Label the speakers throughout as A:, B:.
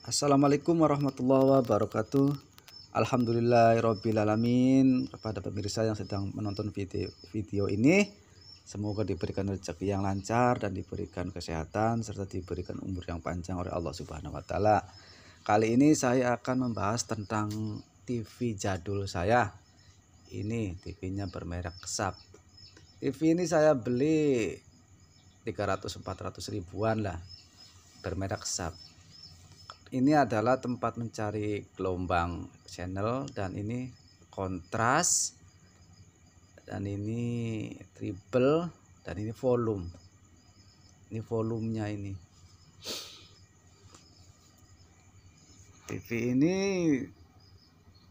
A: Assalamualaikum warahmatullahi wabarakatuh alhamdulillahirobbilalamin. Kepada pemirsa yang sedang menonton video, video ini Semoga diberikan rezeki yang lancar dan diberikan kesehatan Serta diberikan umur yang panjang oleh Allah subhanahu wa ta'ala Kali ini saya akan membahas tentang TV jadul saya Ini TV-nya bermerek Sab. TV ini saya beli 300-400 ribuan lah Bermerek Sab ini adalah tempat mencari gelombang channel dan ini kontras dan ini triple dan ini volume ini volumenya ini TV ini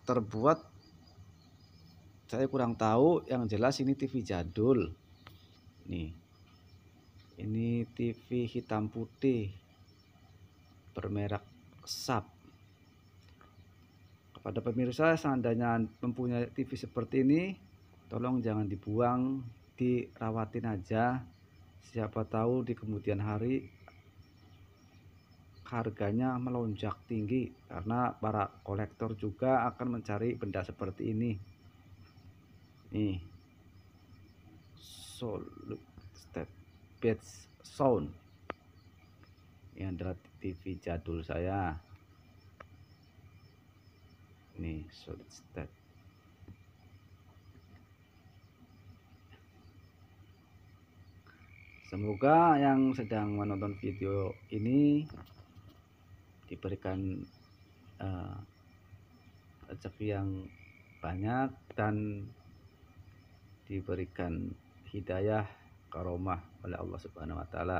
A: terbuat saya kurang tahu yang jelas ini TV jadul nih ini TV hitam putih bermerek sub. Kepada pemirsa, seandainya mempunyai TV seperti ini, tolong jangan dibuang, dirawatin aja. Siapa tahu di kemudian hari harganya melonjak tinggi karena para kolektor juga akan mencari benda seperti ini. Nih, solid state sound ini adalah TV jadul saya ini solid state semoga yang sedang menonton video ini diberikan uh, rezeki yang banyak dan diberikan hidayah karomah oleh Allah Subhanahu wa taala.